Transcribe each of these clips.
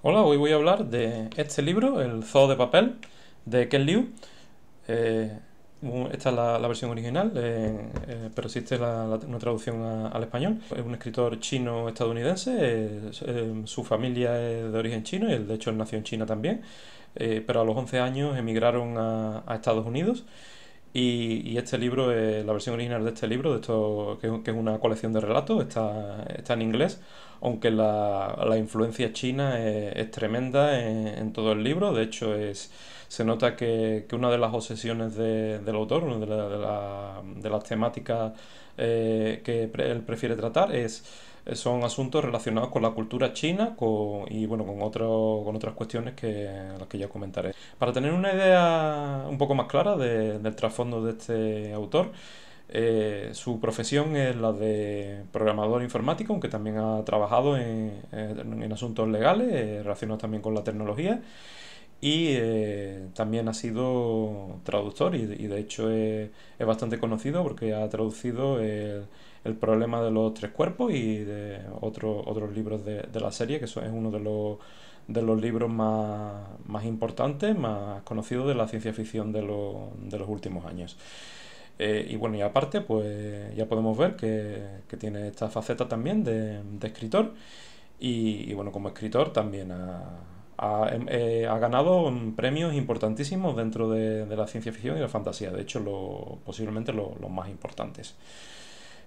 Hola, hoy voy a hablar de este libro, El Zoo de Papel, de Ken Liu. Eh, esta es la, versión original, eh, eh, pero existe una traducción al español. Es un escritor chino-estadounidense, su familia es de origen chino, y él, de hecho nació en China también, pero a los 11 años emigraron a Estados Unidos y, este libro, la versión original de este libro, de esto que, es una colección de relatos, está, está en inglés, aunque la, influencia china es, tremenda en, todo el libro. De hecho, es, se nota que, una de las obsesiones del autor, una de, la, de, las temáticas eh, que él prefiere tratar, es son asuntos relacionados con la cultura china y bueno, con, otros con otras cuestiones que, las que ya comentaré. Para tener una idea un poco más clara del trasfondo de este autor, eh, su profesión es la de programador informático, aunque también ha trabajado en, asuntos legales eh, relacionados también con la tecnología. Y eh, también ha sido traductor y, de hecho es, es, bastante conocido porque ha traducido el el problema de los tres cuerpos y de otros libros de, la serie, que es uno de los, de los libros más, importantes, más conocidos de la ciencia ficción de, los últimos años. Eh, y bueno, y aparte, pues ya podemos ver que, tiene esta faceta también de, escritor. Y, bueno, como escritor también ha, em, eh, ganado premios importantísimos dentro de, la ciencia ficción y la fantasía. De hecho, posiblemente los más importantes.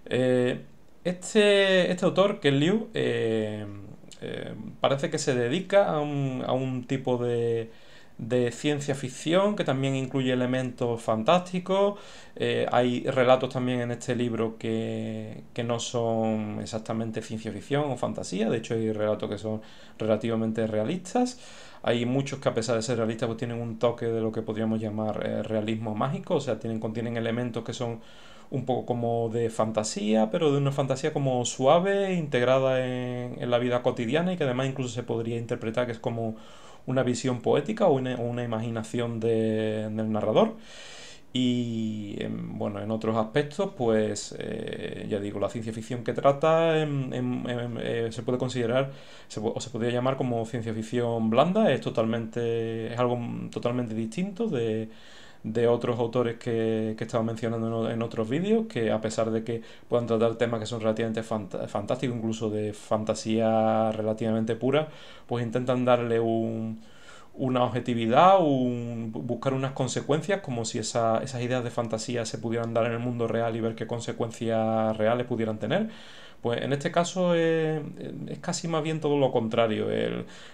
Eh, este, este autor, Ken Liu, eh, eh, parece que se dedica a un, a un tipo de, de, ciencia ficción que también incluye elementos fantásticos. hay relatos también en este libro que, que, no son exactamente ciencia ficción o fantasía, de hecho hay relatos que son relativamente realistas. Hay muchos que a pesar de ser realistas pues tienen un toque de lo que podríamos llamar realismo mágico, o sea, tienen, contienen elementos que son un poco como de fantasía, pero de una fantasía como suave, integrada en, en, la vida cotidiana y que además incluso se podría interpretar que es como una visión poética o una, imaginación del narrador. Y em, bueno, en otros aspectos, pues eh, ya digo, la ciencia ficción que trata em, em, eh, se puede considerar se, o se podría llamar como ciencia ficción blanda, es totalmente, es algo totalmente distinto de, de otros autores que, que estaba mencionando en, otros vídeos, que a pesar de que puedan tratar temas que son relativamente fantásticos, incluso de fantasía relativamente pura, pues intentan darle una objetividad, un, buscar unas consecuencias, como si esas ideas de fantasía se pudieran dar en el mundo real y ver qué consecuencias reales pudieran tener. Pues en este caso eh, es, casi más bien todo lo contrario.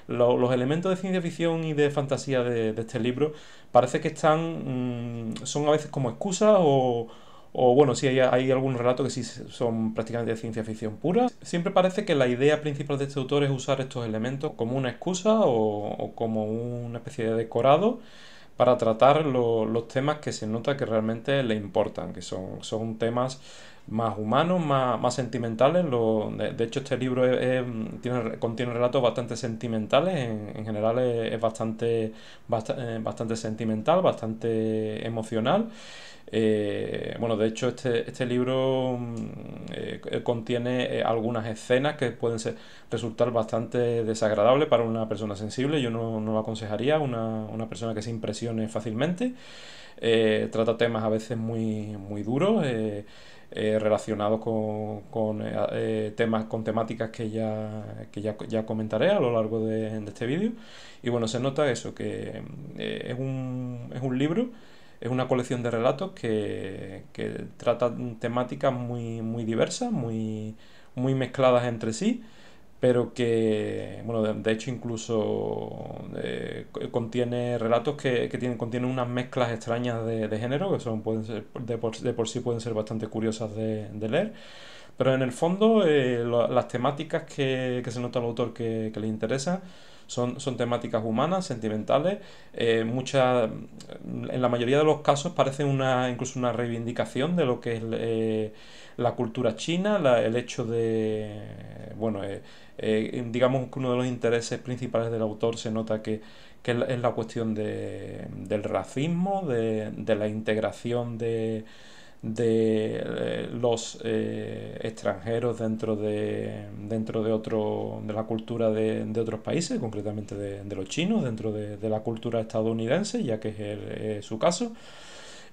los elementos de ciencia ficción y de fantasía de, este libro parece que están. Mm, son a veces como excusas o. bueno, si hay, algún relato que sí son prácticamente de ciencia ficción pura. Siempre parece que la idea principal de este autor es usar estos elementos como una excusa o, como una especie de decorado para tratar los temas que se nota que realmente le importan, que son, son temas más humanos, más, sentimentales. de, hecho, este libro tiene, contiene relatos bastante sentimentales. En, general es, bastante, eh, bastante sentimental, bastante emocional. Eh, bueno, de hecho, este, este libro mm, eh, contiene algunas escenas que pueden resultar bastante desagradables para una persona sensible. Yo no, lo aconsejaría, una, una persona que se impresione fácilmente. trata temas a veces muy, muy duros. Eh, relacionados con, con eh, eh, temas, con temáticas que ya, que ya, comentaré a lo largo de, este vídeo. Y bueno, se nota eso, que es un, es un libro es una colección de relatos que, que trata temáticas muy, muy diversas, muy, muy mezcladas entre sí pero que, bueno, de, hecho incluso eh, contiene relatos que, que, tienen, contienen unas mezclas extrañas de, género, que son, pueden ser, de, por, de, sí pueden ser bastante curiosas de, leer, pero en el fondo eh, las temáticas que, se nota al autor que, que le interesa son, temáticas humanas, sentimentales, eh, muchas, en la mayoría de los casos parece una, incluso una reivindicación de lo que es eh, la cultura china, la, el hecho de, bueno, eh, digamos que uno de los intereses principales del autor se nota que, que es la cuestión de, del racismo, de, de la integración de de los eh, extranjeros dentro de dentro de otro de la cultura de, de otros países concretamente de, los chinos dentro de, la cultura estadounidense ya que es, su caso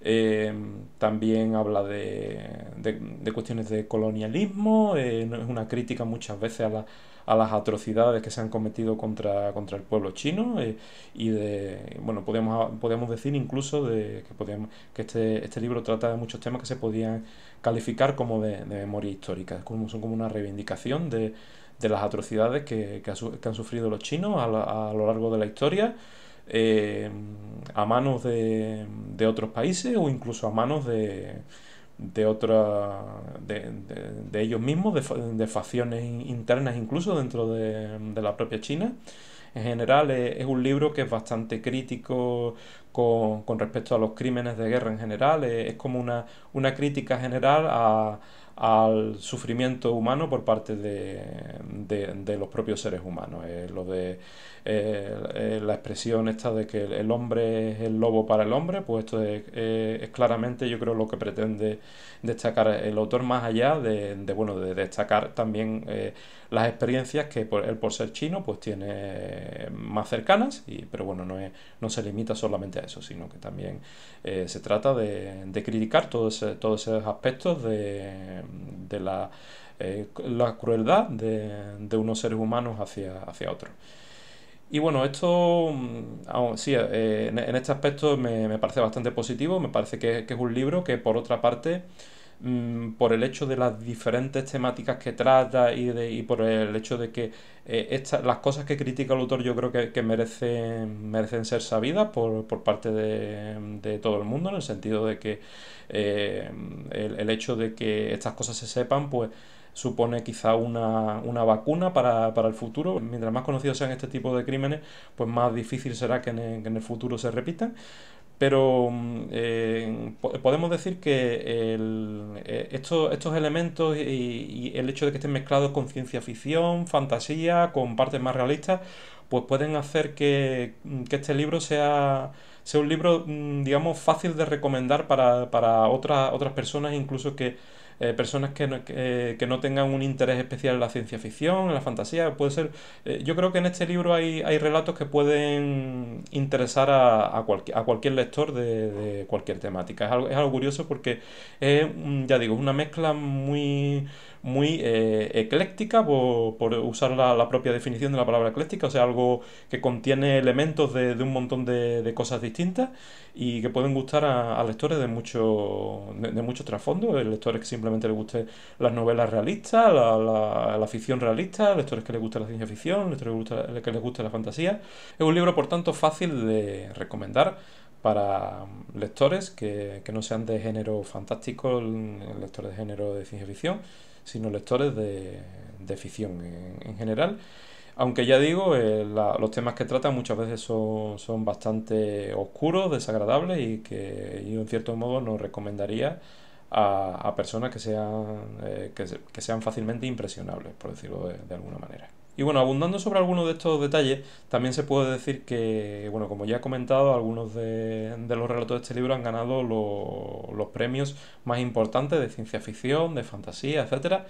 eh, también habla de, cuestiones de colonialismo eh, es una crítica muchas veces a la a las atrocidades que se han cometido contra, contra el pueblo chino eh, y de, bueno, podemos, decir incluso de que, podíamos que este, este libro trata de muchos temas que se podían calificar como de, memoria histórica, como, son como una reivindicación de, de las atrocidades que, que, han sufrido los chinos a, lo largo de la historia. Eh, a manos de, de otros países o incluso a manos de, de otra de, ellos mismos, de, de, facciones internas incluso dentro de, la propia China. En general eh, es, un libro que es bastante crítico con, con, respecto a los crímenes de guerra en general, es, eh, es como una, una crítica general a, al sufrimiento humano por parte de, de, los propios seres humanos. Eh, lo de eh, eh, la expresión esta de que el hombre es el lobo para el hombre, pues esto es, claramente yo creo lo que pretende destacar el autor más allá de, de bueno, de destacar también las experiencias que él por ser chino pues tiene más cercanas, pero bueno, no, no se limita solamente a eso, sino que también eh, se trata de, criticar todos todos esos aspectos de, eh, la, crueldad de, unos seres humanos hacia, hacia otros. Y bueno, esto, mm, sí, eh, en este aspecto me, parece bastante positivo, me parece que, es un libro que por otra parte Mm, por el hecho de las diferentes temáticas que trata y, de, y por el hecho de que eh, estas las cosas que critica el autor yo creo que, que merecen, ser sabidas por, por parte de, todo el mundo, en el sentido de que eh, el, hecho de que estas cosas se sepan, pues supone quizá una, vacuna para, el futuro. Mientras más conocidos sean este tipo de crímenes, pues más difícil será que en que en el futuro se repitan. Pero mm, eh, podemos decir que eh, estos, estos, elementos y, el hecho de que estén mezclados con ciencia ficción, fantasía, con partes más realistas, pues pueden hacer que, mm, que este libro sea, sea un libro, mm, digamos, fácil de recomendar para, para otras, otras personas, incluso que eh, personas que no, eh, que, no, tengan un interés especial en la ciencia ficción, en la fantasía, puede ser... Eh, yo creo que en este libro hay, relatos que pueden interesar a, a, a cualquier lector de, cualquier temática. Es algo, es algo curioso porque es, mm, ya digo, una mezcla muy muy eh, ecléctica, por, usar la, propia definición de la palabra ecléctica, o sea, algo que contiene elementos de, un montón de, cosas distintas y que pueden gustar a, lectores de mucho, de, mucho trasfondo, lectores que simplemente les guste las novelas realistas, la, la, ficción realista, lectores que les guste la ciencia ficción, lectores que les, guste, la fantasía. Es un libro, por tanto, fácil de recomendar para lectores que, que no sean de género fantástico, lectores de género de ciencia ficción, sino lectores de, de ficción en, en, general. Aunque ya digo, eh, los temas que trata muchas veces son, son bastante oscuros, desagradables y que yo en cierto modo no recomendaría a, a personas que sean, eh, que, sean fácilmente impresionables, por decirlo de alguna manera. Y bueno, abundando sobre algunos de estos detalles, también se puede decir que, bueno, como ya he comentado, algunos de, los relatos de este libro han ganado los premios más importantes de ciencia ficción, de fantasía, etc.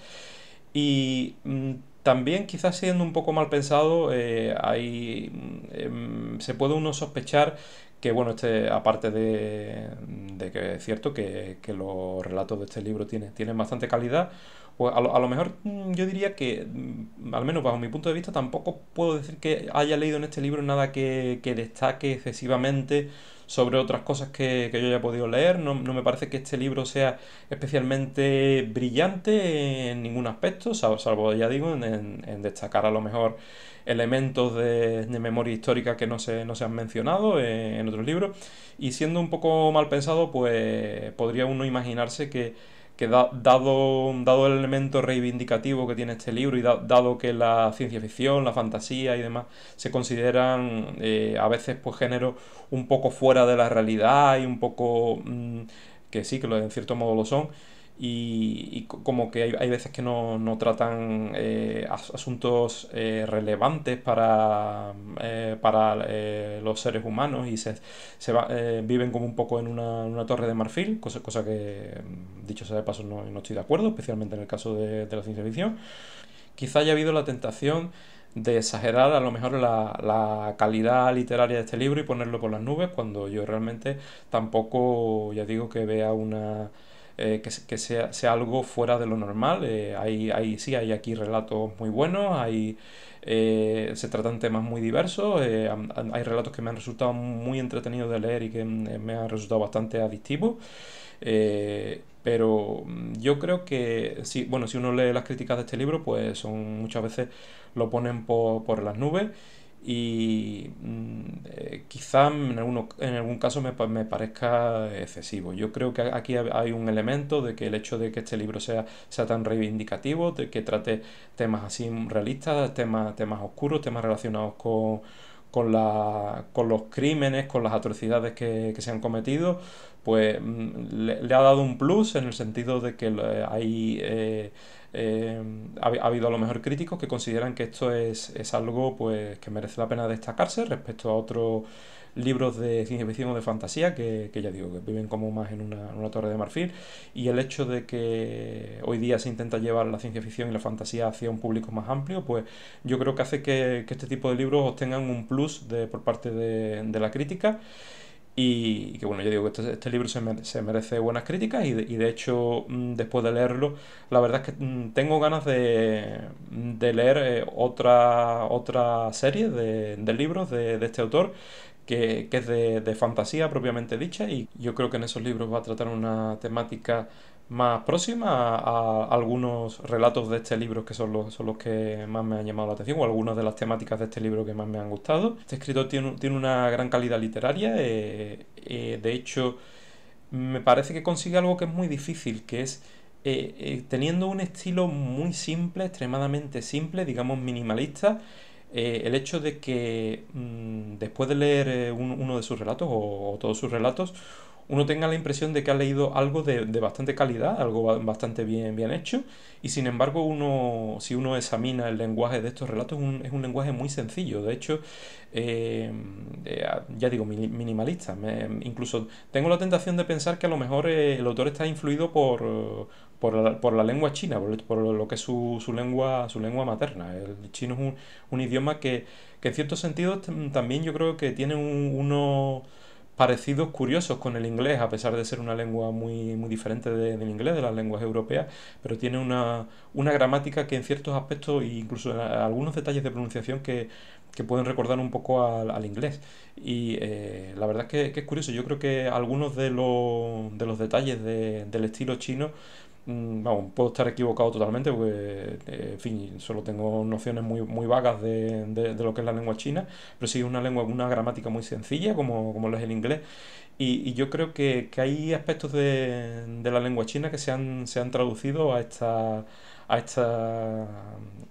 Y mm, también, quizás siendo un poco mal pensado, eh, hay, mm, em, se puede uno sospechar que bueno, este, aparte de, de que es cierto que, los relatos de este libro tienen bastante calidad, pues a lo, mejor mm, yo diría que, mm, al menos bajo mi punto de vista, tampoco puedo decir que haya leído en este libro nada que, destaque excesivamente sobre otras cosas que, yo haya podido leer. No, me parece que este libro sea especialmente brillante en ningún aspecto, salvo, ya digo, en, destacar a lo mejor elementos de, de memoria histórica que no se, no se han mencionado eh, en otros libros. Y siendo un poco mal pensado, pues podría uno imaginarse que que dado, dado el elemento reivindicativo que tiene este libro y dado que la ciencia ficción, la fantasía y demás se consideran eh, a veces pues géneros un poco fuera de la realidad y un poco mm, que sí, que en cierto modo lo son, y, como que hay, veces que no, tratan eh, asuntos eh, relevantes para, eh, para los seres humanos y se, se va, viven como un poco en una, torre de marfil, cosa, cosa que, mm, dicho sea de paso, no, estoy de acuerdo, especialmente en el caso de, la ciencia ficción. Quizá haya habido la tentación de exagerar a lo mejor la, calidad literaria de este libro y ponerlo por las nubes cuando yo realmente tampoco, ya digo, que vea una eh, que, sea, sea, algo fuera de lo normal. hay, eh, sí, hay aquí relatos muy buenos, hay, eh, se tratan temas muy diversos, hay relatos que me han resultado muy entretenidos de leer y que mm, me han resultado bastante adictivos. pero mm, yo creo que, sí, bueno, si uno lee las críticas de este libro, pues son muchas veces lo ponen por, por las nubes y mm, eh, quizá en, en, algún caso me, me, parezca excesivo. Yo creo que aquí hay un elemento de que el hecho de que este libro sea, sea tan reivindicativo, de que trate temas así realistas, temas, temas oscuros, temas relacionados con con, la, con los crímenes, con las atrocidades que, se han cometido, pues mm, le, ha dado un plus en el sentido de que eh, hay... Eh, eh, ha, habido a lo mejor críticos que consideran que esto es, es algo pues, que merece la pena destacarse respecto a otros libros de ciencia ficción o de fantasía, que, ya digo, que viven como más en una, torre de marfil, y el hecho de que hoy día se intenta llevar la ciencia ficción y la fantasía hacia un público más amplio, pues yo creo que hace que, este tipo de libros obtengan un plus de, por parte de, la crítica. Y, que bueno, yo digo que este, este libro se, merece buenas críticas y de, hecho mm, después de leerlo, la verdad es que mm, tengo ganas de, leer eh, otra, otra serie de libros de, este autor que, es de, fantasía propiamente dicha y yo creo que en esos libros va a tratar una temática más próxima a, algunos relatos de este libro que son los, son los, que más me han llamado la atención o algunas de las temáticas de este libro que más me han gustado. Este escritor tiene, tiene una gran calidad literaria, eh, eh, de hecho me parece que consigue algo que es muy difícil, que es eh, teniendo un estilo muy simple, extremadamente simple, digamos minimalista, eh, el hecho de que mm, después de leer eh, uno de sus relatos o todos sus relatos, uno tenga la impresión de que ha leído algo de, bastante calidad, algo bastante bien, bien hecho, y sin embargo uno, si uno examina el lenguaje de estos relatos, un, es un lenguaje muy sencillo, de hecho, eh, eh, ya digo, minimalista. incluso tengo la tentación de pensar que a lo mejor eh, el autor está influido por, por, la, lengua china, por, lo que es su, lengua, su lengua materna. El chino es un, idioma que, en cierto sentido también yo creo que tiene un, uno parecidos curiosos con el inglés, a pesar de ser una lengua muy, muy diferente del inglés, de las lenguas europeas, pero tiene una, una gramática que en ciertos aspectos, e incluso algunos detalles de pronunciación que, que pueden recordar un poco al, inglés. Y eh, la verdad es que, es curioso, yo creo que algunos de, los, de los detalles del estilo chino Mm, puedo estar equivocado totalmente porque, eh, fin, solo tengo nociones muy, muy vagas de, lo que es la lengua china, pero sí es una lengua, una gramática muy sencilla, como, lo es el inglés. Y, yo creo que, hay aspectos de, de, la lengua china que se han, se han traducido a, esta, a, esta,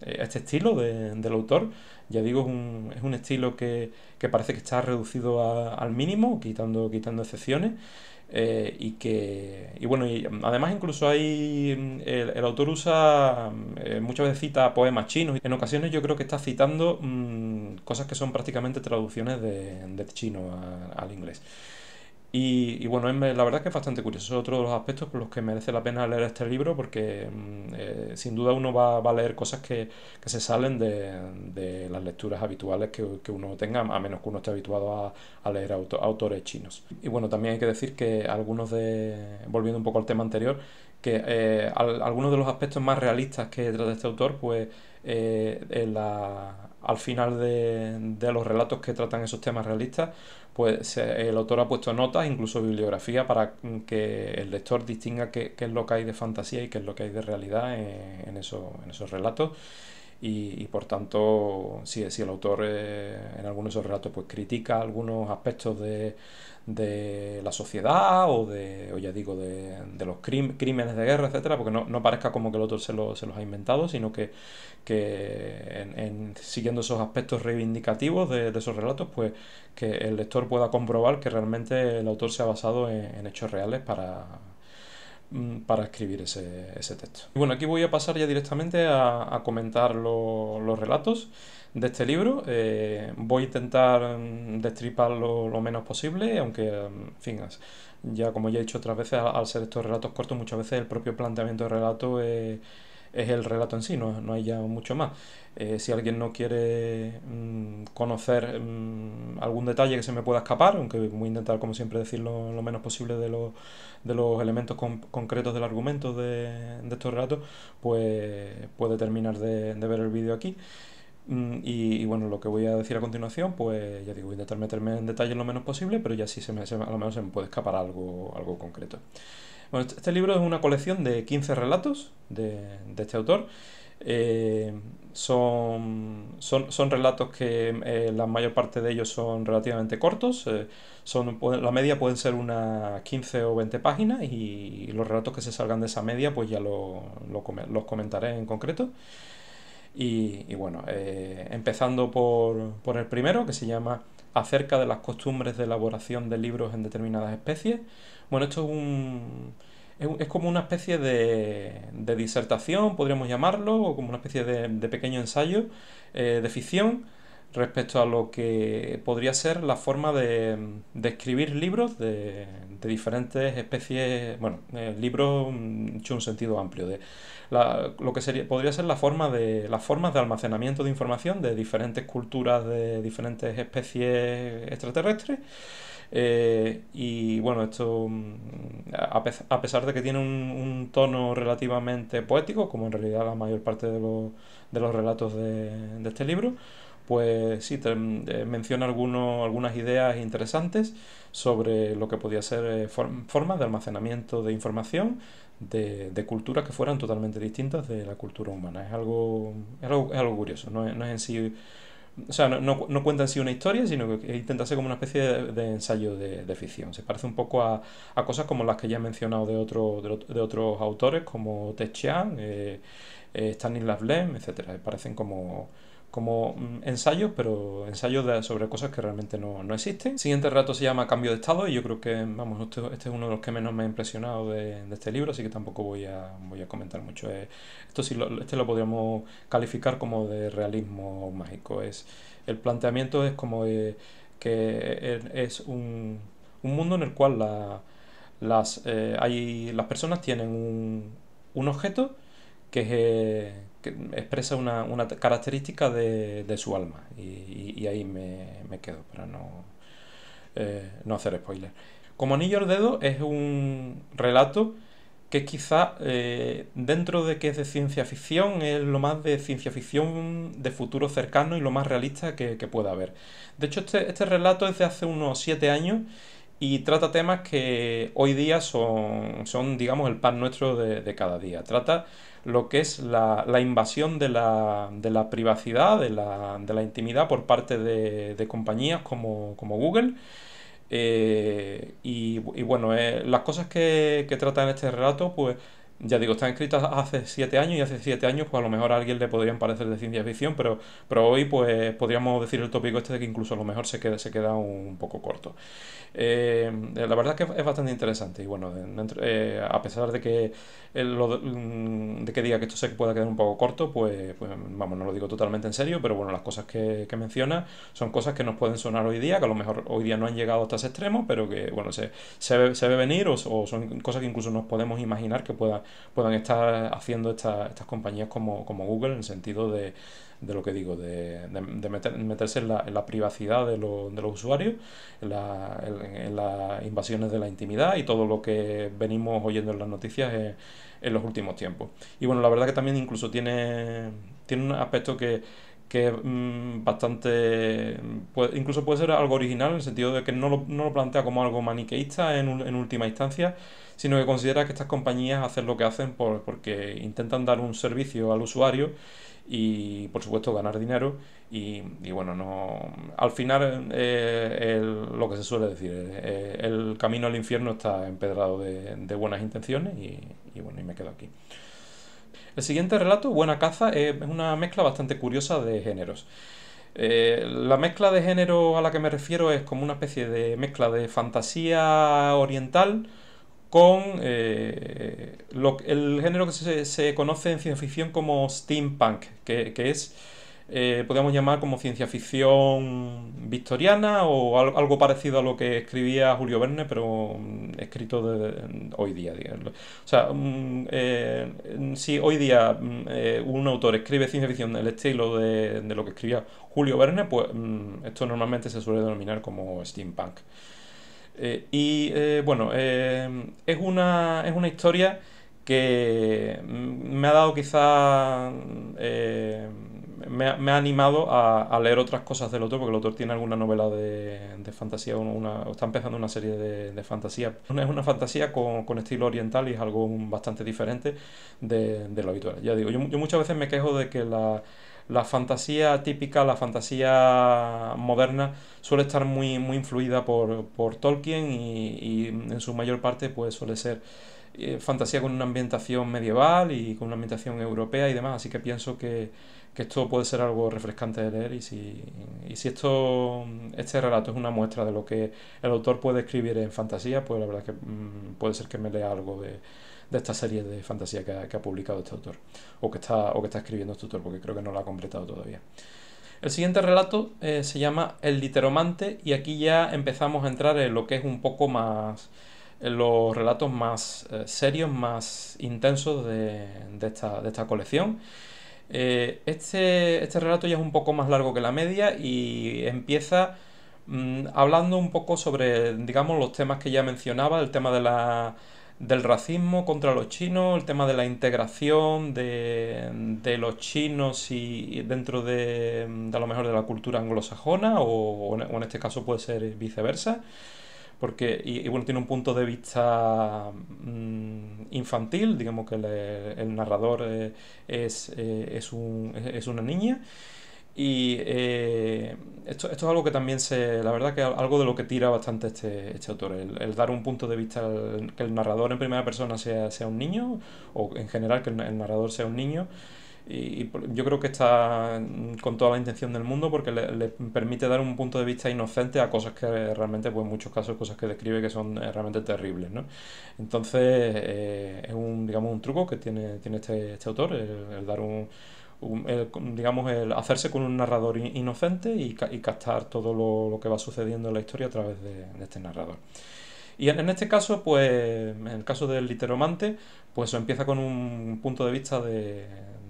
eh, este estilo del autor. Ya digo, es un, es un estilo que, que parece que está reducido al mínimo, quitando, quitando excepciones. Eh, y que y bueno y mm, además incluso hay mm, el, autor usa mm, eh, muchas veces cita poemas chinos y en ocasiones yo creo que está citando cosas que son prácticamente traducciones de, chino al inglés y, bueno, la verdad que es bastante curioso. Es otro de los aspectos por los que merece la pena leer este libro porque mm, eh, sin duda uno va, a leer cosas que, se salen de, las lecturas habituales que, uno tenga, a menos que uno esté habituado a, leer autores chinos. Y bueno, también hay que decir que algunos de, volviendo un poco al tema anterior, que eh, algunos de los aspectos más realistas que trata este autor, pues eh, al final de, de los relatos que tratan esos temas realistas, pues el autor ha puesto notas, incluso bibliografía, para que el lector distinga qué, es lo que hay de fantasía y qué es lo que hay de realidad en, eso, en esos relatos. Y, por tanto, si, el autor eh, en algunos de esos relatos pues critica algunos aspectos de, de la sociedad o de, o ya digo, de, los crímenes de guerra, etcétera, porque no, parezca como que el autor se, se los ha inventado, sino que, que en, siguiendo esos aspectos reivindicativos de, esos relatos, pues que el lector pueda comprobar que realmente el autor se ha basado en hechos reales para Mm, para escribir ese, texto. Y bueno, aquí voy a pasar ya directamente a, comentar los relatos de este libro. Eh, voy a intentar mm, destriparlo lo menos posible, aunque, mm, en fin, ya como ya he dicho otras veces, al, ser estos relatos cortos, muchas veces el propio planteamiento de relato... es es el relato en sí, no, no hay ya mucho más. Eh, si alguien no quiere mm, conocer mm, algún detalle que se me pueda escapar, aunque voy a intentar, como siempre, decirlo lo menos posible de, los elementos concretos del argumento de, estos relatos, pues puede terminar de, ver el vídeo aquí. Mm, y, bueno, lo que voy a decir a continuación, pues ya digo, voy a intentar meterme en detalle lo menos posible, pero ya sí se me, a lo menos se me puede escapar algo, algo concreto. Bueno, este libro es una colección de 15 relatos de, este autor. Eh, son, son, relatos que eh, la mayor parte de ellos son relativamente cortos. Eh, son, la media pueden ser unas 15 o 20 páginas y, los relatos que se salgan de esa media pues ya los comentaré en concreto. Y, bueno, empezando por, por el primero que se llama Acerca de las costumbres de elaboración de libros en determinadas especies. Bueno, esto es un es como una especie de, disertación, podríamos llamarlo, o como una especie de, pequeño ensayo eh, de ficción respecto a lo que podría ser la forma de, escribir libros de, diferentes especies, bueno, eh, libros mm, hecho un sentido amplio, de lo que sería, podría ser la forma de, las formas de almacenamiento de información de diferentes culturas, de diferentes especies extraterrestres eh, y bueno, esto, mm, a pesar de que tiene un, tono relativamente poético, como en realidad la mayor parte de, los, de los relatos de, este libro, pues sí, eh, menciona algunos, algunas ideas interesantes sobre lo que podía ser eh, formas de almacenamiento de información de, de, culturas que fueran totalmente distintas de la cultura humana. Es algo, es algo, curioso, no no es en sí o sea, no, no, cuenta en sí una historia, sino que intenta ser como una especie de, ensayo de, ficción. Se parece un poco a, a, cosas como las que ya he mencionado de, otro, de, otros autores, como Ted eh, eh, Stanislav Lem, etc. Parecen como como mm, ensayos, pero ensayos sobre cosas que realmente no, no, existen. siguiente rato se llama Cambio de Estado y yo creo que, vamos, este, este es uno de los que menos me ha impresionado de, este libro, así que tampoco voy a, voy a comentar mucho. Eh, esto sí, lo, este lo podríamos calificar como de realismo mágico. Es, el planteamiento es como eh, que e, es un, mundo en el cual las, eh, hay, las personas tienen un, objeto que es que expresa una, característica de, su alma. Y, ahí me, quedo para no, eh, no hacer spoilers... Como anillo al dedo es un relato que quizá eh, dentro de que es de ciencia ficción es lo más de ciencia ficción de futuro cercano y lo más realista que, pueda haber. De hecho, este, este, relato es de hace unos 7 años y trata temas que hoy día son, son digamos, el pan nuestro de, de cada día. Trata lo que es la, invasión de la, de la privacidad, de la, de la, intimidad por parte de, compañías como, Google. Eh, y, bueno, eh, las cosas que, que trata en este relato, pues ya digo, están escritas hace siete años y hace siete años pues a lo mejor a alguien le podrían parecer de ciencia ficción, pero, pero hoy pues podríamos decir el tópico este de que incluso a lo mejor se queda, se queda un poco corto. Eh, eh, la verdad es que es bastante interesante y bueno, eh, a pesar de que, mm, de que diga que esto se pueda quedar un poco corto, pues, pues vamos, no lo digo totalmente en serio, pero bueno, las cosas que, menciona son cosas que nos pueden sonar hoy día, que a lo mejor hoy día no han llegado hasta ese extremo, pero que bueno, se, se, ve, venir o, o son cosas que incluso nos podemos imaginar que puedan puedan estar haciendo estas compañías como, Google, en el sentido de, de lo que digo, de, meter, meterse en la, en la privacidad de, los usuarios, en, las invasiones de la intimidad y todo lo que venimos oyendo en las noticias en, los últimos tiempos. Y bueno, la verdad que también incluso tiene, tiene un aspecto que que es mm, bastante. incluso puede ser algo original en el sentido de que no lo, plantea como algo maniqueísta en, en última instancia, sino que considera que estas compañías hacen lo que hacen por, porque intentan dar un servicio al usuario y por supuesto ganar dinero y, bueno no al final eh, lo que se suele decir eh, el camino al infierno está empedrado de, buenas intenciones y, bueno y me quedo aquí el siguiente relato buena caza es una mezcla bastante curiosa de géneros eh, la mezcla de género a la que me refiero es como una especie de mezcla de fantasía oriental con eh, el género que se, conoce en ciencia ficción como steampunk, que, es, eh, podríamos llamar como ciencia ficción victoriana o algo parecido a lo que escribía Julio Verne, pero mm, escrito mm, hoy día. O sea, mm, eh, si hoy día eh, un autor escribe ciencia ficción en del estilo de lo que escribía Julio Verne, pues esto normalmente se suele denominar como steampunk. Eh, y eh, bueno, eh, es, una, es una historia que me ha dado quizá... Me ha, me, ha animado a, leer otras cosas del autor, porque el autor tiene alguna novela de, fantasía o está empezando una serie de, de fantasía. Es una fantasía con, estilo oriental y es algo bastante diferente de, de lo habitual. Ya digo, yo muchas veces me quejo de que la la fantasía típica, la fantasía moderna, suele estar muy, muy influida por, por Tolkien y, y, en su mayor parte pues suele ser eh, fantasía con una ambientación medieval y con una ambientación europea y demás, así que pienso que, esto puede ser algo refrescante de leer y si, y si esto, este relato es una muestra de lo que el autor puede escribir en fantasía, pues la verdad que mm, puede ser que me lea algo de de esta serie de fantasía que ha, publicado este autor, o que, está, o que está escribiendo este autor, porque creo que no lo ha completado todavía. El siguiente relato eh, se llama El literomante y aquí ya empezamos a entrar en lo que es un poco más los relatos más eh, serios, más intensos de, esta, colección. Eh, este, este relato ya es un poco más largo que la media y empieza mm, hablando un poco sobre, digamos, los temas que ya mencionaba, el tema de la del racismo contra los chinos, el tema de la integración de, los chinos y dentro de, a lo mejor de la cultura anglosajona o, en este caso puede ser viceversa. Porque, y, bueno, tiene un punto de vista mm, infantil, digamos que el, narrador eh, es, eh, es, un, es, una niña. Y eh, esto, esto, es algo que también se. La verdad, que algo de lo que tira bastante este, este autor. El, dar un punto de vista, que el narrador en primera persona sea, sea, un niño, o en general que el, narrador sea un niño. Y, yo creo que está con toda la intención del mundo porque le, permite dar un punto de vista inocente a cosas que realmente, pues en muchos casos, cosas que describe que son eh, realmente terribles, ¿no? Entonces, eh, es un, digamos, un truco que tiene, tiene este, este autor, el dar un eh, digamos, hacerse con un narrador inocente y, y captar todo lo, que va sucediendo en la historia a través de, este narrador. Y en, este caso, pues, en el caso del literomante, pues empieza con un punto de vista de,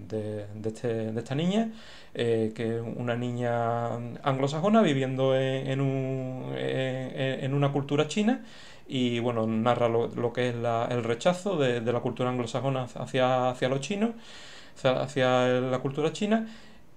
de, este, esta niña, eh, que es una niña anglosajona viviendo en, una cultura china y bueno, narra lo, que es el rechazo de, la cultura anglosajona hacia, hacia los chinos hacia la cultura china.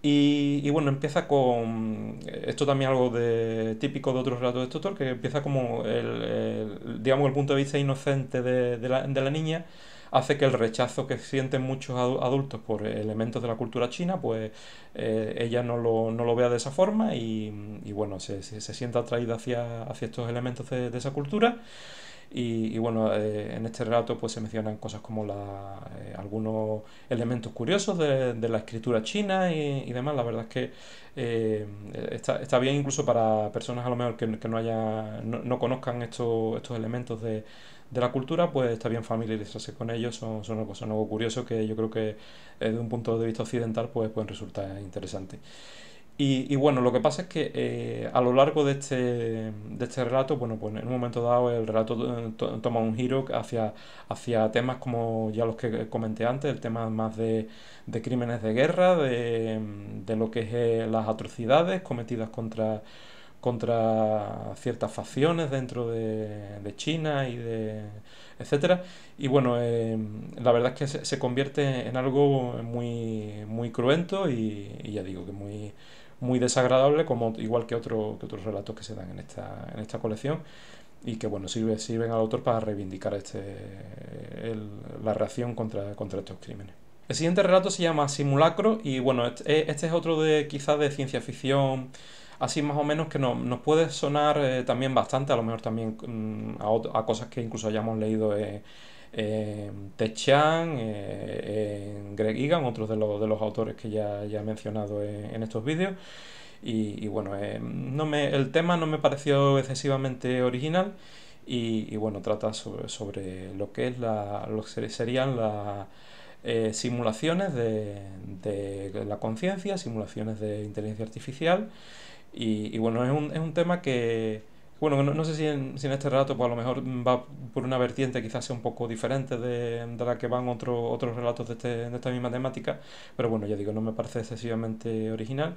Y, y, bueno, empieza con. Eh, esto también algo de, típico de otros relatos de tutor que empieza como el, digamos, el punto de vista inocente de, la, niña, hace que el rechazo que sienten muchos adultos por elementos de la cultura china, pues eh, ella no lo, vea de esa forma y, y bueno, se, se, se sienta atraída hacia, hacia estos elementos de esa cultura. Y, bueno, eh, en este relato pues se mencionan cosas como eh, algunos elementos curiosos de, la escritura china y, demás. La verdad es que eh, está, bien incluso para personas a lo mejor que, no, haya, no, conozcan estos estos elementos de, la cultura, pues está bien familiarizarse con ellos, son, son, algo, curioso que yo creo que desde un punto de vista occidental pues pueden resultar interesantes. Y, y, bueno, lo que pasa es que eh, a lo largo de este, de este relato, bueno, pues en un momento dado el relato eh, toma un giro hacia, hacia temas como ya los que comenté antes, el tema más de, crímenes de guerra, de, lo que es eh, las atrocidades cometidas contra, contra ciertas facciones dentro de, China y de etcétera y bueno la verdad es que se, convierte en algo muy muy cruento y, y ya digo que muy muy desagradable, como, igual que, otro, que otros relatos que se dan en esta, en esta colección y que bueno sirve, sirven al autor para reivindicar este, la reacción contra, contra estos crímenes. El siguiente relato se llama Simulacro y bueno, e-, este, es otro de quizás de ciencia ficción, así más o menos que nos puede sonar eh, también bastante, a lo mejor también mm, a, a, cosas que incluso hayamos leído eh, eh, Ted Chan, eh, eh, Greg Egan, otros de los, de los autores que ya, ya he mencionado en, estos vídeos. Y, bueno, eh, no me, el tema no me pareció excesivamente original. Y, bueno, trata sobre, lo que es la, lo serían las eh, simulaciones de, de la conciencia, simulaciones de inteligencia artificial. Y, y bueno, es un, es un tema que, bueno, no, sé si en, si en, este relato, pues a lo mejor va por una vertiente quizás sea un poco diferente de, de la que van otros otros relatos de, este, de esta misma temática, pero bueno, ya digo, no me parece excesivamente original.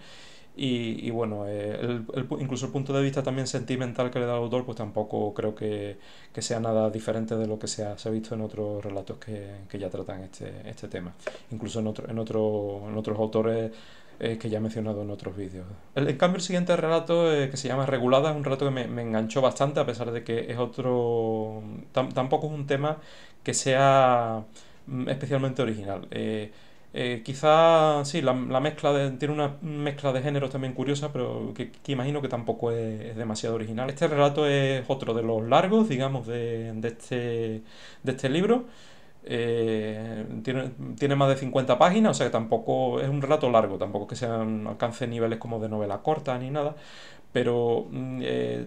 Y, y, bueno, eh, el, incluso el punto de vista también sentimental que le da el autor, pues tampoco creo que, que sea nada diferente de lo que se ha, se ha visto en otros relatos que, que ya tratan este, este tema. Incluso en, otro, en, otro, en otros autores eh, que ya he mencionado en otros vídeos. en cambio, el siguiente relato, eh, que se llama Regulada, es un relato que me, enganchó bastante, a pesar de que es otro... tampoco es un tema que sea mm, especialmente original. Eh, eh, quizá sí, la, mezcla tiene una mezcla de géneros también curiosa, pero que, imagino que tampoco es, es, demasiado original. Este relato es otro de los largos, digamos, de, de, este, de este libro. Eh, tiene, más de 50 páginas, o sea que tampoco es un relato largo, tampoco que sean alcance niveles como de novela corta ni nada, pero mm, eh,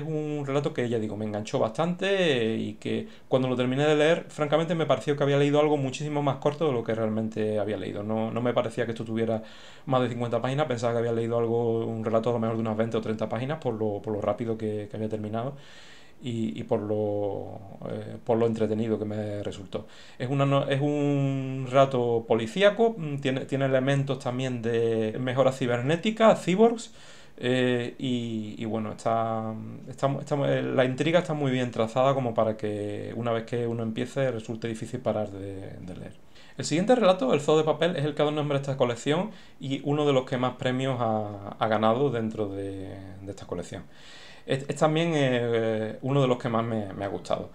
es un relato que ya digo, me enganchó bastante y que cuando lo terminé de leer, francamente me pareció que había leído algo muchísimo más corto de lo que realmente había leído. No, me parecía que esto tuviera más de 50 páginas, pensaba que había leído algo, un relato a lo mejor de unas 20 o 30 páginas por lo, rápido que había terminado y, eh, por, lo, entretenido que me resultó. Es, un rato policíaco, mm, tiene, elementos también de mejora cibernética, cyborgs. Eh, y, bueno, eh, la intriga está muy bien trazada como para que una vez que uno empiece resulte difícil parar de, leer. El siguiente relato, El Zoo de Papel, es el que da nombre a esta colección y uno de los que más premios ha, ganado dentro de esta colección es, también eh, eh, uno de los que más me, ha gustado.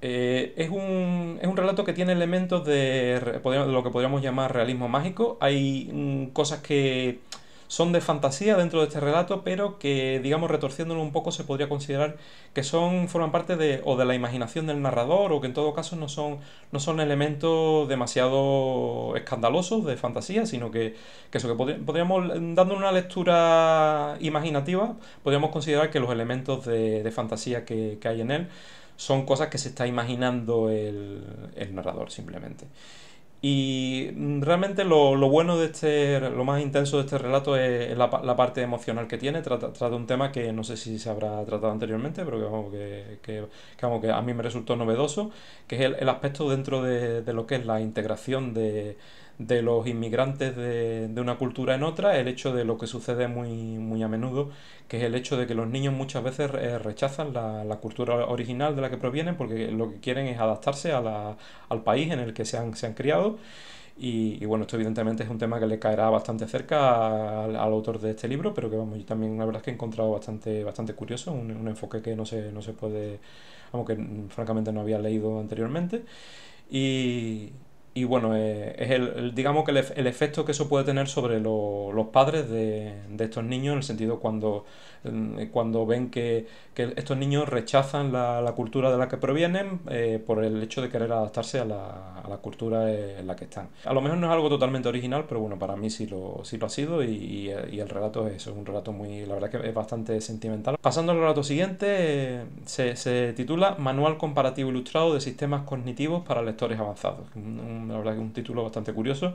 Eh, es, un, es, un, relato que tiene elementos de, lo que podríamos llamar realismo mágico. Hay mm, cosas que son de fantasía dentro de este relato, pero que, digamos, retorciéndolo un poco, se podría considerar que son, forman parte de, o de la imaginación del narrador, o que en todo caso no son, no son elementos demasiado escandalosos de fantasía, sino que, que eso, que podríamos, dando una lectura imaginativa, podríamos considerar que los elementos de, de fantasía que, que, hay en él son cosas que se está imaginando el, el narrador, simplemente. Y realmente lo, bueno de este, lo más intenso de este relato es la, parte emocional que tiene. Trata, de un tema que no sé si se habrá tratado anteriormente, pero que, que, a mí me resultó novedoso, que es el, aspecto dentro de, lo que es la integración de, de los inmigrantes de, una cultura en otra, el hecho de lo que sucede muy, muy a menudo, que es el hecho de que los niños muchas veces eh, rechazan la, cultura original de la que provienen porque lo que quieren es adaptarse a la, al país en el que se han, se han criado. Y, bueno, esto evidentemente es un tema que le caerá bastante cerca al, autor de este libro, pero que vamos, yo también la verdad es que he encontrado bastante, bastante curioso, un, enfoque que no se, no se puede, aunque mm, francamente no había leído anteriormente. Y, y bueno, eh, es el, digamos que el, efecto que eso puede tener sobre los padres de, de, estos niños, en el sentido cuando eh, cuando ven que, estos niños rechazan la, cultura de la que provienen eh, por el hecho de querer adaptarse a la, cultura en la que están. A lo mejor no es algo totalmente original, pero bueno, para mí sí lo, sí lo ha sido y, el relato es, un relato muy, la verdad que es bastante sentimental. Pasando al relato siguiente, eh, se, titula Manual comparativo ilustrado de sistemas cognitivos para lectores avanzados. la verdad que es un título bastante curioso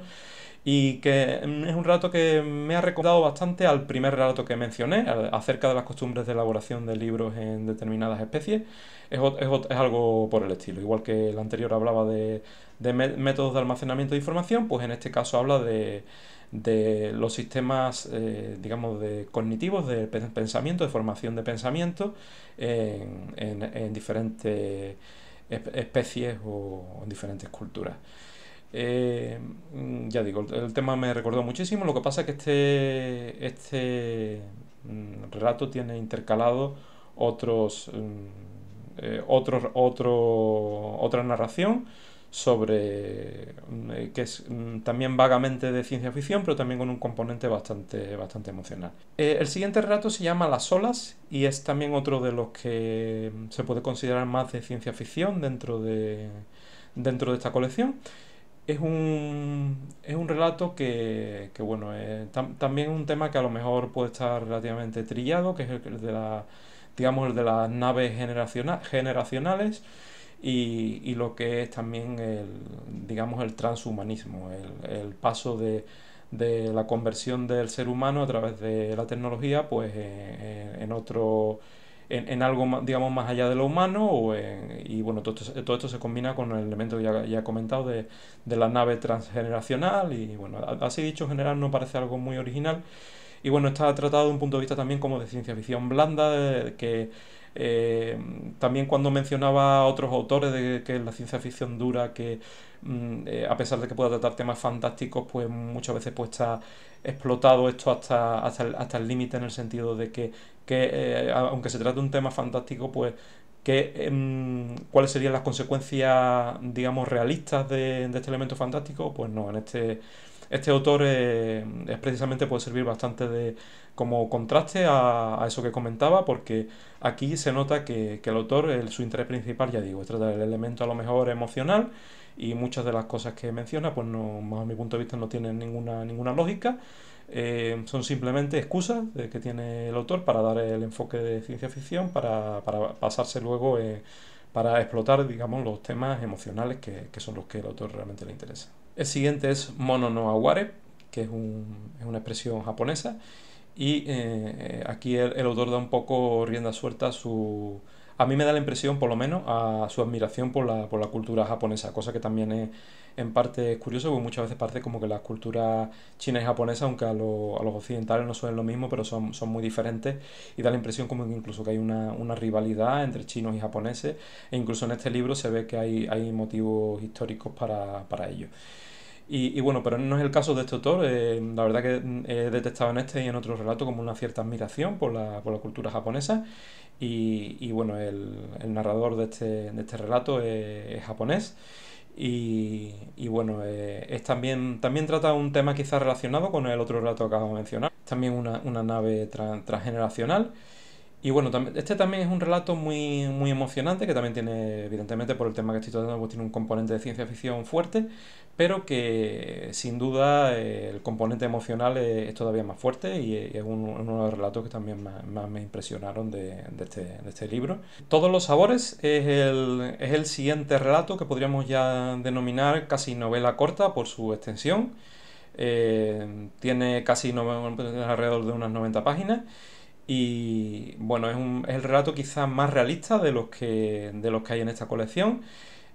y que es un relato que me ha recordado bastante al primer relato que mencioné acerca de las costumbres de elaboración de libros en determinadas especies. Es, es, algo por el estilo, igual que el anterior hablaba de, de métodos de almacenamiento de información, pues en este caso habla de, los sistemas, eh, digamos, de cognitivos, de pensamiento, de formación de pensamiento en diferentes especies o en diferentes culturas. Eh, mm, ya digo, el, tema me recordó muchísimo. Lo que pasa es que este, este mm, relato tiene intercalado otros, mm, eh, otra narración sobre eh, que es también vagamente de ciencia ficción pero también con un componente bastante bastante emocional el siguiente relato se llama las olas y es también otro de los que se puede considerar más de ciencia ficción dentro de dentro de esta colección es un, relato que, que bueno, eh, también también un tema que a lo mejor puede estar relativamente trillado, que es el de la, digamos, de las naves generacionales y, lo que es también el, digamos, el transhumanismo, el, paso de, la conversión del ser humano a través de la tecnología, pues eh, en otro en, en, algo, digamos, más allá de lo humano. y bueno, todo esto, todo esto, se combina con el elemento que ya, ya he comentado de, la nave transgeneracional. Y bueno, así dicho, en general no parece algo muy original. Y bueno, está tratado de un punto de vista también como de ciencia ficción blanda, que eh, también cuando mencionaba a otros autores de que la ciencia ficción dura, que Mm, eh, a pesar de que pueda tratar temas fantásticos, pues muchas veces pues está explotado esto hasta, hasta el límite en el sentido de que, eh, aunque se trate de un tema fantástico, pues que, em, cuáles serían las consecuencias, digamos, realistas de, este elemento fantástico, pues no, en este... Este autor eh, es precisamente puede servir bastante de, como contraste a, eso que comentaba, porque aquí se nota que, el autor, su interés principal, ya digo, es tratar el elemento a lo mejor emocional, y muchas de las cosas que menciona, pues no, a mi punto de vista, no tienen ninguna, ninguna lógica. Eh, son simplemente excusas que tiene el autor para dar el enfoque de ciencia ficción, para, para pasarse luego, para explotar, digamos, los temas emocionales que, son los que el autor realmente le interesa. El siguiente es Mono no Aware, que es, una expresión japonesa, y eh, eh, aquí el, autor da un poco rienda suelta a su a mí me da la impresión, por lo menos, a su admiración por la, cultura japonesa, cosa que también es en parte es curioso, porque muchas veces parece como que las culturas china y japonesa, aunque a, los occidentales no suelen lo mismo, pero son, muy diferentes y da la impresión como que incluso que hay una, rivalidad entre chinos y japoneses, e incluso en este libro se ve que hay, motivos históricos para, para ello. Y, bueno, pero no es el caso de este autor. Eh, la verdad que mm, he detectado en este y en otro relato como una cierta admiración por la, por la cultura japonesa. Y, bueno, el, narrador de este, de este relato es, japonés. Y, bueno, eh, es también, también trata un tema quizás relacionado con el otro relato que acabo de mencionar. También una, una nave transgeneracional. Y bueno, este también es un relato muy, muy emocionante, que también tiene, evidentemente, por el tema que estoy tratando, pues tiene un componente de ciencia ficción fuerte, pero que sin duda eh, el componente emocional es, todavía más fuerte y, es uno de los relatos que también más, me impresionaron este, de, este, libro. Todos los sabores es el, siguiente relato que podríamos ya denominar casi novela corta por su extensión. Eh, tiene casi alrededor de unas 90 páginas y bueno, es, un, el relato quizás más realista de los que, de los que hay en esta colección.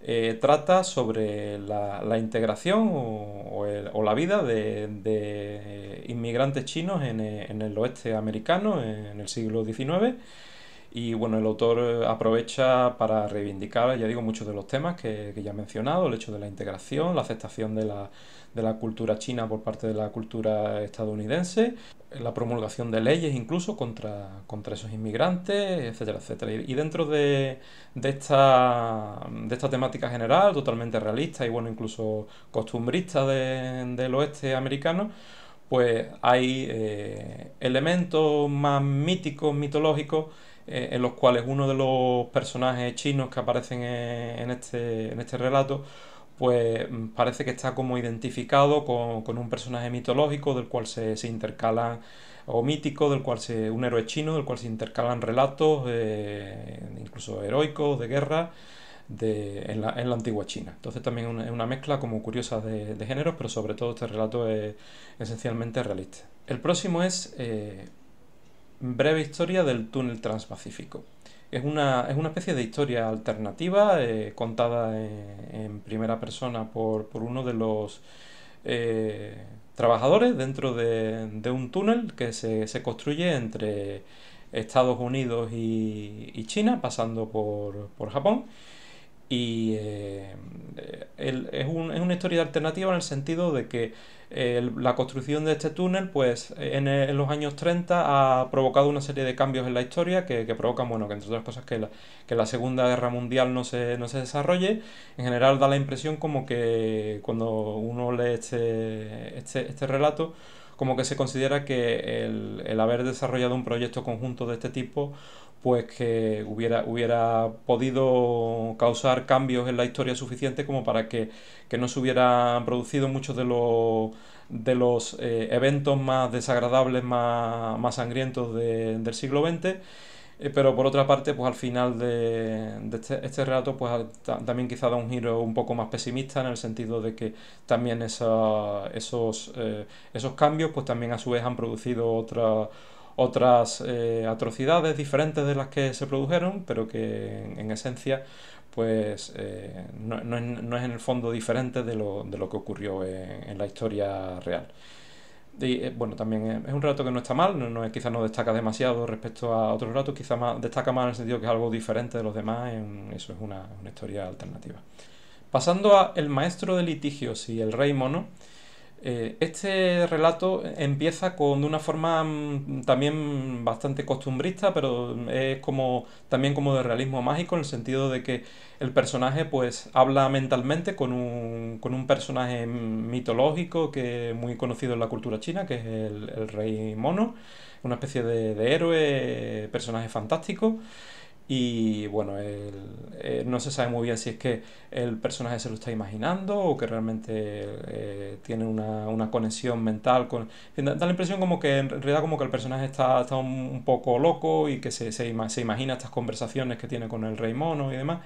Eh, trata sobre la, integración o, la vida de, de inmigrantes chinos en en el oeste americano en el siglo XIX y bueno, el autor eh, aprovecha para reivindicar, ya digo, muchos de los temas que, ya he mencionado, el hecho de la integración, la aceptación de la, cultura china por parte de la cultura estadounidense, la promulgación de leyes incluso contra, contra esos inmigrantes, etcétera, etcétera. Y, dentro de, esta, de esta temática general, totalmente realista y bueno, incluso costumbrista del oeste americano, pues hay eh, elementos más míticos, mitológicos, eh, en los cuales uno de los personajes chinos que aparecen en este, en este relato pues mm, parece que está como identificado con, un personaje mitológico del cual se, se intercalan o mítico, del cual se, un héroe chino, del cual se intercalan relatos, eh, incluso heroicos, de guerra, de, en, la, en, la, antigua China. Entonces también es una, mezcla como curiosa de, de, géneros, pero sobre todo este relato es esencialmente realista. El próximo es eh, breve historia del túnel transpacífico. Es una, especie de historia alternativa eh, contada en, primera persona por, uno de los eh, trabajadores dentro de, un túnel que se, construye entre Estados Unidos y, China, pasando por Japón y eh, es, un, es, una historia alternativa en el sentido de que eh, la construcción de este túnel, pues en, eh, los años 30 ha provocado una serie de cambios en la historia que, que provocan, bueno, que entre otras cosas que la, Segunda Guerra Mundial no se, no se, desarrolle. En general da la impresión como que cuando uno lee este, este, este relato, como que se considera que el haber desarrollado un proyecto conjunto de este tipo pues que hubiera, hubiera podido causar cambios en la historia suficiente como para que, que no se hubieran producido muchos de los, de los eh, eventos más desagradables, más, más sangrientos del siglo XX. Eh, pero por otra parte, pues al final de, de este, este relato, pues también quizá da un giro un poco más pesimista en el sentido de que también esos, eh, esos cambios, pues también a su vez han producido otra otras eh, atrocidades diferentes de las que se produjeron, pero que en, esencia pues eh, no, es en el fondo diferente de lo, que ocurrió en, la historia real. Y, eh, bueno, también es un relato que no está mal, no, no quizás no destaca demasiado respecto a otros relatos, quizás destaca más en el sentido que es algo diferente de los demás, eso es una, una, historia alternativa. Pasando a El maestro de litigios y el rey mono, eh, este relato empieza con de una forma mm, también bastante costumbrista, pero es como también como de realismo mágico, en el sentido de que el personaje pues habla mentalmente con un, personaje mitológico que muy conocido en la cultura china, que es el, rey mono, una especie de, de héroe, personaje fantástico. Y bueno, eh, no se sabe muy bien si es que el personaje se lo está imaginando o que realmente eh, tiene una, conexión mental. Con... Da, la impresión como que en realidad como que el personaje está, un, poco loco y que se, se, se imagina estas conversaciones que tiene con el rey mono y demás.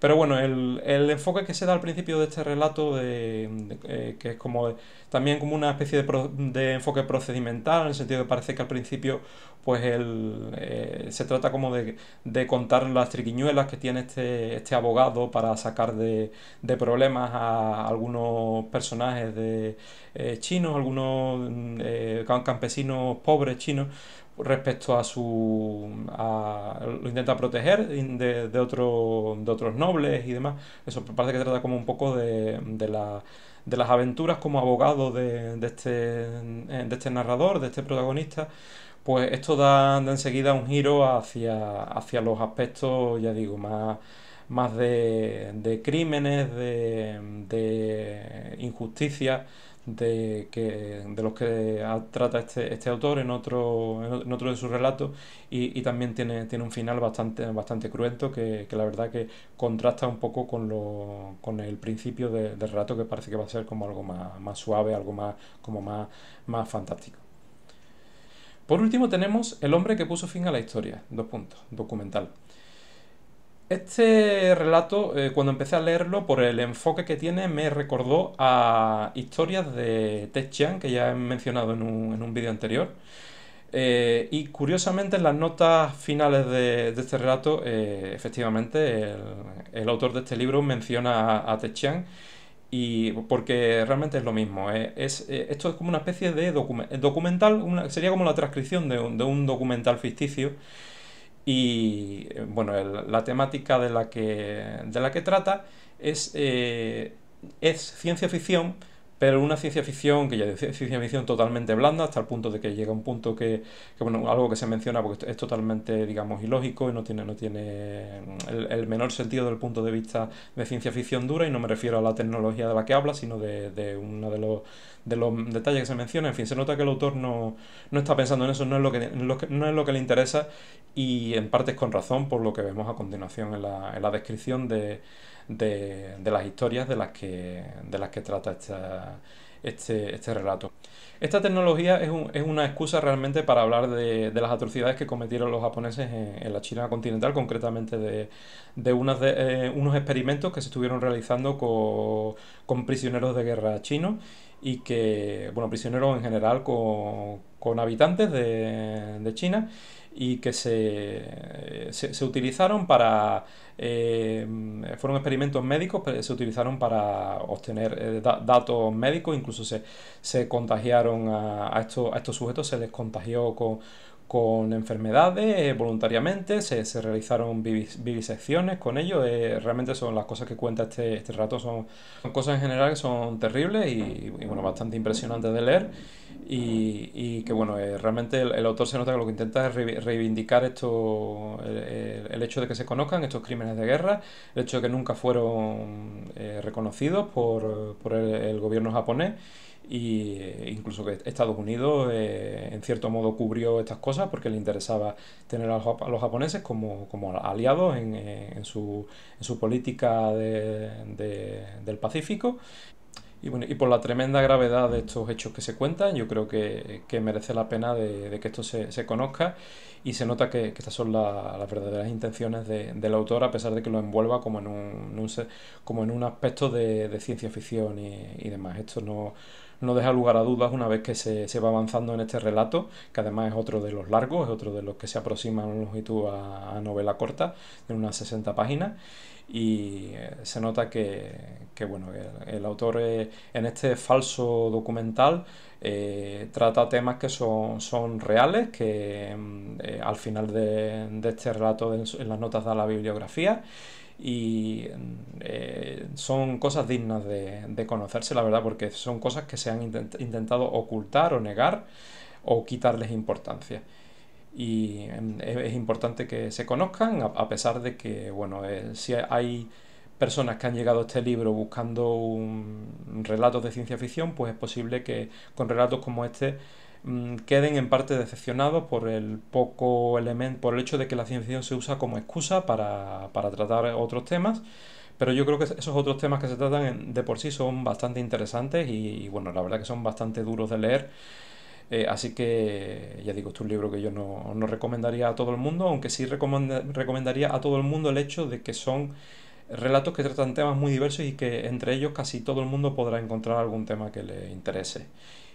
Pero bueno, el, enfoque que se da al principio de este relato, eh, que es como también como una especie de, enfoque procedimental, en el sentido de que parece que al principio pues el, eh, se trata como de, de, contar las triquiñuelas que tiene este, este abogado para sacar de, problemas a algunos personajes de eh, chinos, algunos mm, campesinos pobres chinos, respecto a su... lo intenta proteger de, otro, de otros nobles y demás. Eso parece que trata como un poco de, las aventuras como abogado de, este, eh, de este narrador, de este protagonista. Pues esto da, de enseguida un giro hacia, hacia los aspectos, ya digo, más de, crímenes, de, de injusticias de, los que trata este, este autor en otro, en otro de sus relatos y, también tiene, tiene un final bastante, bastante cruento que, la verdad que contrasta un poco con, lo, con el principio del relato que parece que va a ser como algo más, más suave, algo más, como más, más fantástico. Por último tenemos El hombre que puso fin a la historia, dos puntos, documental. Este relato, eh, cuando empecé a leerlo, por el enfoque que tiene, me recordó a historias de Ted que ya he mencionado en un, vídeo anterior. Eh, y curiosamente, en las notas finales de, este relato, eh, efectivamente, el, autor de este libro menciona a, a y porque realmente es lo mismo. Es, esto es como una especie de documental, sería como la transcripción de un, documental ficticio y bueno, la temática de la que, trata es, eh, es ciencia ficción, pero una ciencia ficción que ya es ciencia ficción totalmente blanda, hasta el punto de que llega a un punto que, bueno, algo que se menciona porque es totalmente, digamos, ilógico y no tiene, no tiene mm, el, menor sentido del punto de vista de ciencia ficción dura, y no me refiero a la tecnología de la que habla, sino de, uno de los, detalles que se menciona. En fin, se nota que el autor no, no está pensando en eso, no es lo que, no es lo que le interesa, y en parte es con razón por lo que vemos a continuación en la, en la descripción de de, las historias de las que, de las que trata este, este, relato. Esta tecnología es, un, es, una excusa realmente para hablar de, las atrocidades que cometieron los japoneses en, la China continental, concretamente de, de, eh, unos experimentos que se estuvieron realizando con, prisioneros de guerra chinos y que, bueno, prisioneros en general con, con habitantes de China y que se, utilizaron para... Eh, fueron experimentos médicos, pero se utilizaron para obtener eh, datos médicos, incluso se, se contagiaron a, estos, sujetos, se les contagió con, con enfermedades eh, voluntariamente, se, se realizaron vivisecciones con ellos, realmente son las cosas que cuenta este, este rato, son, son, cosas en general que son terribles y, y bueno, bastante impresionantes de leer. Y, y, que bueno, eh, realmente el, autor se nota que lo que intenta es reivindicar esto, el, hecho de que se conozcan estos crímenes de guerra, el hecho de que nunca fueron eh, reconocidos por, el, gobierno japonés y eh, incluso que Estados Unidos en cierto modo cubrió estas cosas porque le interesaba tener a los, japoneses como, aliados en, en, su, su política de, del Pacífico y, bueno, y por la tremenda gravedad de estos hechos que se cuentan, yo creo que, merece la pena de, que esto se, conozca y se nota que, estas son las verdaderas intenciones del autor, a pesar de que lo envuelva como en un, como en un aspecto de, ciencia ficción y, demás. Esto no, deja lugar a dudas una vez que se, va avanzando en este relato, que además es otro de los largos, es otro de los que se aproxima en longitud a, a novela corta, de unas 60 páginas y eh, se nota que, bueno, el, autor eh, en este falso documental eh, trata temas que son, son reales, que mm, al final de, este relato en, las notas da la bibliografía y mm, son cosas dignas de, conocerse, la verdad, porque son cosas que se han intentado ocultar o negar o quitarles importancia y es importante que se conozcan, a pesar de que, bueno, eh, si hay personas que han llegado a este libro buscando un, relatos de ciencia ficción, pues es posible que con relatos como este mm, queden en parte decepcionados por el poco elemento, por el hecho de que la ciencia ficción se usa como excusa para, para tratar otros temas pero yo creo que esos otros temas que se tratan de por sí son bastante interesantes y, bueno, la verdad que son bastante duros de leer eh, así que, ya digo, es un libro que yo no, recomendaría a todo el mundo, aunque sí recomendaría a todo el mundo el hecho de que son relatos que tratan temas muy diversos y que entre ellos casi todo el mundo podrá encontrar algún tema que le interese.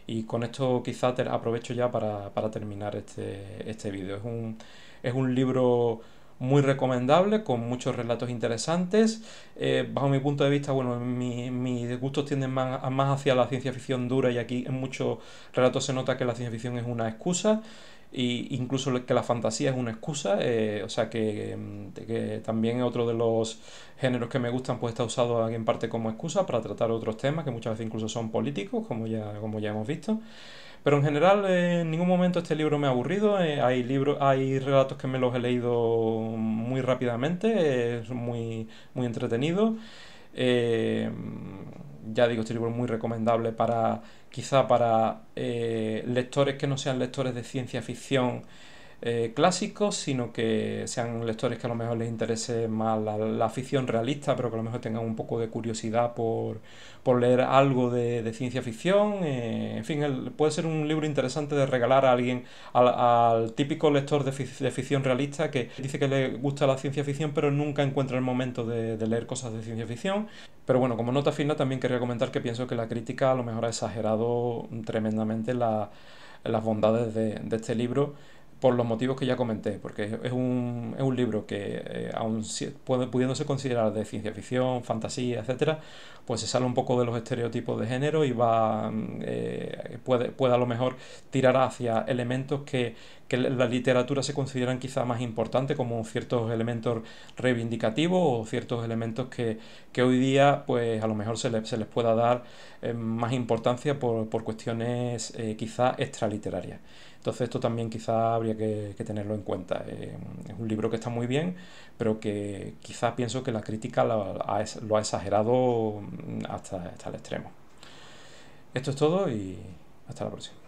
Y con esto quizá te aprovecho ya para, terminar este, este vídeo. Es un, es un libro muy recomendable, con muchos relatos interesantes. Eh, bajo mi punto de vista, bueno, mis gustos tienden más, hacia la ciencia ficción dura y aquí en muchos relatos se nota que la ciencia ficción es una excusa. E incluso que la fantasía es una excusa, eh, o sea que, mm, que, también otro de los géneros que me gustan pues está usado en parte como excusa para tratar otros temas que muchas veces incluso son políticos, como ya, como ya hemos visto. Pero en general, eh, en ningún momento este libro me ha aburrido. Eh, hay, libros, hay relatos que me los he leído muy rápidamente, es muy, muy entretenido. Eh, ya digo, este libro es muy recomendable para quizá para lectores que no sean lectores de ciencia ficción eh, clásicos, sino que sean lectores que a lo mejor les interese más la, ficción realista, pero que a lo mejor tengan un poco de curiosidad por, leer algo de, ciencia ficción. Eh, en fin, puede ser un libro interesante de regalar a alguien, al, típico lector de, ficción realista que dice que le gusta la ciencia ficción, pero nunca encuentra el momento de, leer cosas de ciencia ficción. Pero bueno, como nota final también quería comentar que pienso que la crítica a lo mejor ha exagerado tremendamente las bondades de este libro por los motivos que ya comenté, porque es un, es un libro que, eh, aun pudiéndose considerar de ciencia ficción, fantasía, etcétera, pues se sale un poco de los estereotipos de género y va mm, eh, puede, a lo mejor tirar hacia elementos que, que la literatura se consideran quizá más importantes, como ciertos elementos reivindicativos o ciertos elementos que, hoy día pues a lo mejor se, le, se les pueda dar eh, más importancia por, por cuestiones quizá extraliterarias. Entonces esto también quizá habría que, tenerlo en cuenta. Eh, es un libro que está muy bien, pero que quizás pienso que la crítica lo, ha exagerado mm, hasta el extremo. Esto es todo y hasta la próxima.